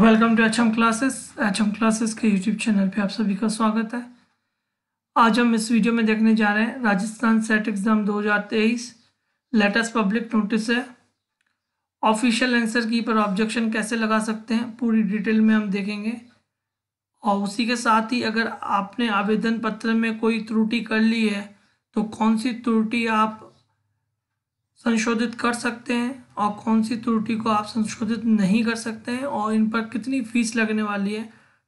welcome to H M classes H M classes के YouTube channel पे आप सभी का स्वागत है आज हम इस वीडियो में देखने जा रहे हैं Rajasthan SET exam 2023 latest public notice है ऑफिशियल आंसर की पर ऑब्जेक्शन कैसे लगा सकते हैं पूरी डिटेल में हम देखेंगे और उसी के साथ ही अगर आपने आवेदन पत्र में कोई त्रुटि कर ली है तो कौन सी त्रुटि आप संशोधित कर सकते हैं और कौन सी त्रुटि को आप संशोधित नहीं कर सकते हैं और इन पर कितनी फीस लगने वाली है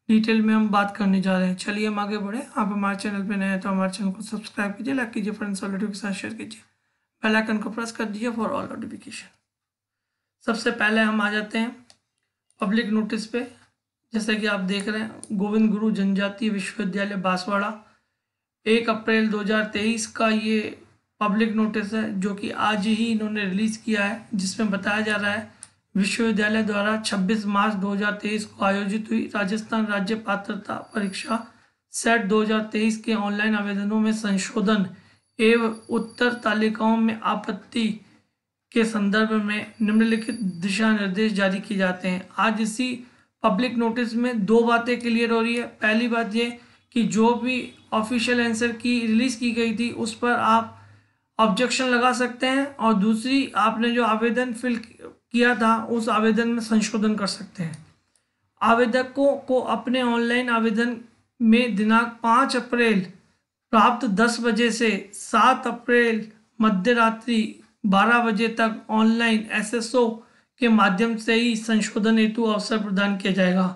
डिटेल में हम बात करने जा रहे हैं चलिए हम आगे बढ़े आप हमारे चैनल पर नए हैं तो हमारे चैनल को सब्सक्राइब कीजिए लाइक कीजिए फ्रेंड्स और रिलेटिव के साथ शेयर कीजिए बेल आइकन को प्रेस कर दीजिए फॉर ऑल नोटिफिकेशन सबसे पहले हम आ जाते हैं पब्लिक नोटिस पे जैसे कि आप देख रहे हैं गोविंद गुरु जनजातीय विश्वविद्यालय बांसवाड़ा एक अप्रैल तेईस का ये पब्लिक नोटिस है जो कि आज ही इन्होंने रिलीज़ किया है जिसमें बताया जा रहा है विश्वविद्यालय द्वारा 26 मार्च 2023 को आयोजित हुई राजस्थान राज्य पात्रता परीक्षा सेट 2023 के ऑनलाइन आवेदनों में संशोधन एवं उत्तर तालिकाओं में आपत्ति के संदर्भ में निम्नलिखित दिशा निर्देश जारी किए जाते हैं आज इसी पब्लिक नोटिस में दो बातें क्लियर हो रही है पहली बात ये कि जो भी ऑफिशियल आंसर की रिलीज़ की गई थी उस पर आप ऑब्जेक्शन लगा सकते हैं और दूसरी आपने जो आवेदन फिल किया था उस आवेदन में संशोधन कर सकते हैं आवेदकों को, अपने ऑनलाइन आवेदन में दिनांक पाँच अप्रैल प्राप्त दस बजे से सात अप्रैल मध्य रात्रि बारह बजे तक ऑनलाइन एसएसओ के माध्यम से ही संशोधन हेतु अवसर प्रदान किया जाएगा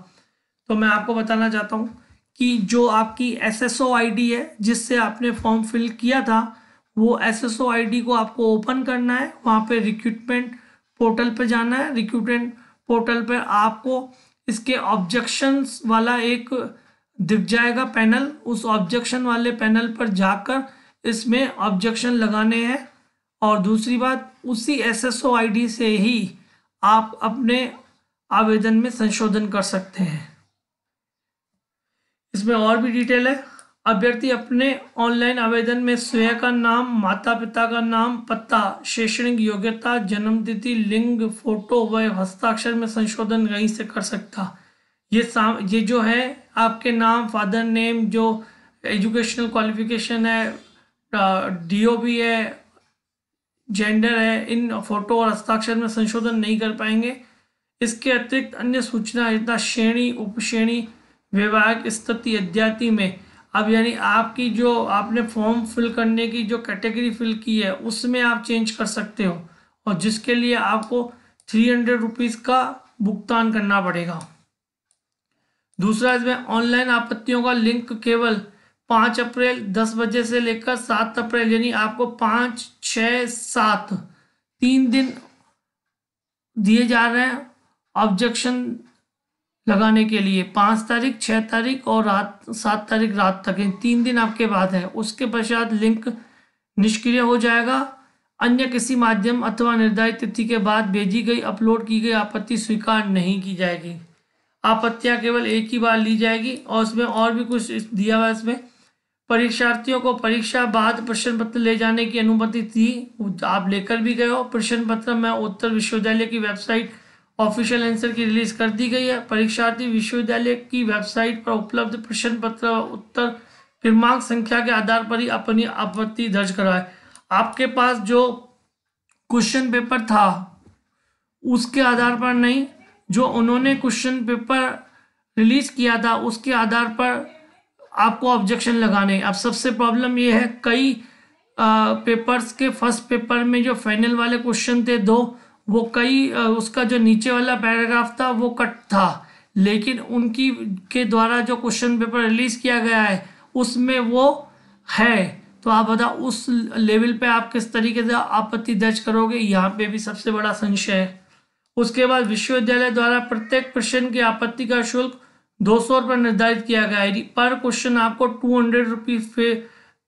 तो मैं आपको बताना चाहता हूँ कि जो आपकी एसएसओ आईडी है जिससे आपने फॉर्म फिल किया था वो S S O I D को आपको ओपन करना है वहाँ पे रिक्रूटमेंट पोर्टल पे जाना है रिक्रूटमेंट पोर्टल पे आपको इसके ऑब्जेक्शंस वाला एक दिख जाएगा पैनल उस ऑब्जेक्शन वाले पैनल पर जाकर इसमें ऑब्जेक्शन लगाने हैं और दूसरी बात उसी S S O I D से ही आप अपने आवेदन में संशोधन कर सकते हैं इसमें और भी डिटेल है अभ्यर्थी अपने ऑनलाइन आवेदन में स्वयं का नाम माता पिता का नाम पता शैक्षणिक योग्यता जन्मतिथि लिंग फोटो व हस्ताक्षर में संशोधन कहीं से कर सकता ये साम ये जो है आपके नाम फादर नेम जो एजुकेशनल क्वालिफिकेशन है डीओबी है जेंडर है इन फोटो और हस्ताक्षर में संशोधन नहीं कर पाएंगे इसके अतिरिक्त अन्य सूचना यथा श्रेणी उपश्रेणी वैवाहिक स्थिति अध्याति में अब यानी आपकी जो आपने फॉर्म फिल करने की जो कैटेगरी फिल की है उसमें आप चेंज कर सकते हो और जिसके लिए आपको थ्री हंड्रेड रुपीज़ का भुगतान करना पड़ेगा दूसरा इसमें ऑनलाइन आपत्तियों का लिंक केवल पाँच अप्रैल दस बजे से लेकर सात अप्रैल यानी आपको पाँच छ सात तीन दिन दिए जा रहे हैं ऑब्जेक्शन लगाने के लिए पाँच तारीख छः तारीख और रात सात तारीख रात तक इन तीन दिन आपके बाद है उसके पश्चात लिंक निष्क्रिय हो जाएगा अन्य किसी माध्यम अथवा निर्धारित तिथि के बाद भेजी गई अपलोड की गई आपत्ति स्वीकार नहीं की जाएगी आपत्तियाँ केवल एक ही बार ली जाएगी और उसमें और भी कुछ दिया हुआ इसमें परीक्षार्थियों को परीक्षा बाद प्रश्न पत्र ले जाने की अनुमति थी आप लेकर भी गए हो प्रश्न पत्र में उत्तर विश्वविद्यालय की website official answer key release कर दी गई है परीक्षार्थी विश्वविद्यालय की वेबसाइट पर उपलब्ध प्रश्न पत्र उत्तर क्रमांक संख्या के आधार पर ही अपनी आपत्ति दर्ज कराए आपके पास जो क्वेश्चन पेपर था उसके आधार पर नहीं जो उन्होंने क्वेश्चन पेपर रिलीज किया था उसके आधार पर आपको ऑब्जेक्शन लगाने अब सबसे प्रॉब्लम ये है कई आ, पेपर्स के फर्स्ट पेपर में जो फाइनल वाले क्वेश्चन थे दो वो कई उसका जो नीचे वाला पैराग्राफ था वो कट था लेकिन उनकी के द्वारा जो क्वेश्चन पेपर रिलीज किया गया है उसमें वो है तो आप बताओ उस लेवल पे आप किस तरीके से आपत्ति दर्ज करोगे यहाँ पे भी सबसे बड़ा संशय है उसके बाद विश्वविद्यालय द्वारा प्रत्येक प्रश्न की आपत्ति का शुल्क दो सौ रुपये निर्धारित किया गया है पर क्वेश्चन आपको टू हंड्रेड रुपीज़ पे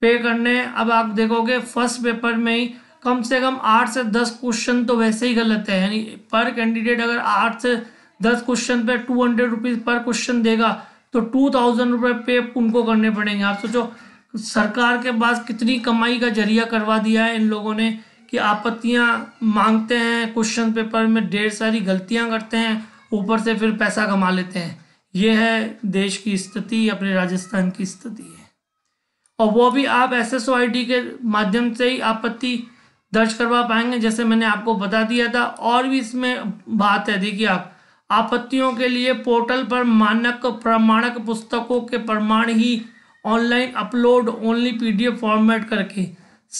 पे करने अब आप देखोगे फर्स्ट पेपर में ही कम से कम आठ से दस क्वेश्चन तो वैसे ही गलत है यानी पर कैंडिडेट अगर आठ से दस क्वेश्चन पे टू हंड्रेड रुपीज़ पर क्वेश्चन देगा तो टू थाउजेंड रुपये पे उनको करने पड़ेंगे आप सोचो सरकार के पास कितनी कमाई का जरिया करवा दिया है इन लोगों ने कि आपत्तियाँ मांगते हैं क्वेश्चन पेपर में ढेर सारी गलतियाँ करते हैं ऊपर से फिर पैसा कमा लेते हैं ये है देश की स्थिति अपने राजस्थान की स्थिति है और वो भी आप एस एस के माध्यम से ही आपत्ति दर्ज करवा पाएंगे जैसे मैंने आपको बता दिया था और भी इसमें बात है देखिए आप आपत्तियों के लिए पोर्टल पर मानक प्रमाणक पुस्तकों के प्रमाण ही online upload only PDF format करके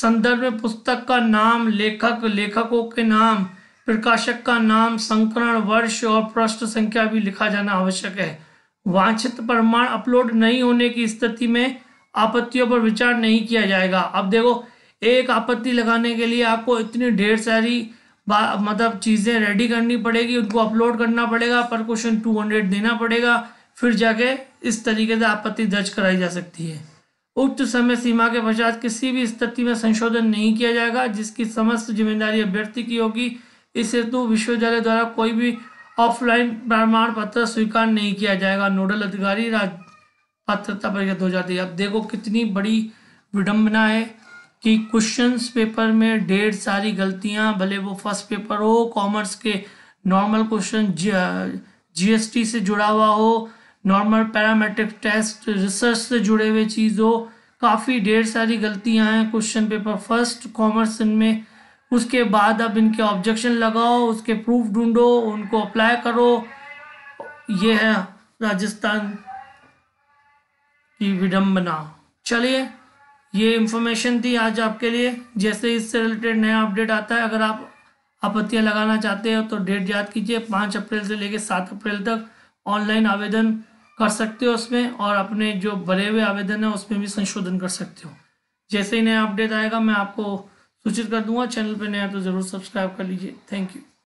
संदर्भ में पुस्तक का नाम लेखक लेखकों के नाम प्रकाशक का नाम संकरण वर्ष और पृष्ठ संख्या भी लिखा जाना आवश्यक है वांछित प्रमाण अपलोड नहीं होने की स्थिति में आपत्तियों पर विचार नहीं किया जाएगा अब देखो एक आपत्ति लगाने के लिए आपको इतनी ढेर सारी मतलब चीज़ें रेडी करनी पड़ेगी उनको अपलोड करना पड़ेगा पर क्वेश्चन टू हंड्रेड देना पड़ेगा फिर जाके इस तरीके से आपत्ति दर्ज कराई जा सकती है उक्त समय सीमा के पश्चात किसी भी स्थिति में संशोधन नहीं किया जाएगा जिसकी समस्त जिम्मेदारी अभ्यर्थी की होगी इस हेतु विश्वविद्यालय द्वारा कोई भी ऑफलाइन प्रमाण पत्र स्वीकार नहीं किया जाएगा नोडल अधिकारी राज पात्रता हो जाती है अब देखो कितनी बड़ी विडम्बना है कि क्वेश्चंस पेपर में ढेर सारी गलतियां भले वो फर्स्ट पेपर हो कॉमर्स के नॉर्मल क्वेश्चन जीएसटी से जुड़ा हुआ हो नॉर्मल पैरामेट्रिक टेस्ट रिसर्च से जुड़े हुए चीज़ हो काफ़ी ढेर सारी गलतियां हैं क्वेश्चन पेपर फर्स्ट कॉमर्स इनमें उसके बाद अब इनके ऑब्जेक्शन लगाओ उसके प्रूफ ढूंढो उनको अप्लाई करो ये है राजस्थान की विडम्बना चलिए ये इन्फॉर्मेशन थी आज आपके लिए जैसे इससे रिलेटेड नया अपडेट आता है अगर आप आपत्तियाँ लगाना चाहते हो तो डेट याद कीजिए पाँच अप्रैल से लेकर सात अप्रैल तक ऑनलाइन आवेदन कर सकते हो उसमें और अपने जो भरे हुए आवेदन है उसमें भी संशोधन कर सकते हो जैसे ही नया अपडेट आएगा मैं आपको सूचित कर दूंगा चैनल पर नया तो ज़रूर सब्सक्राइब कर लीजिए थैंक यू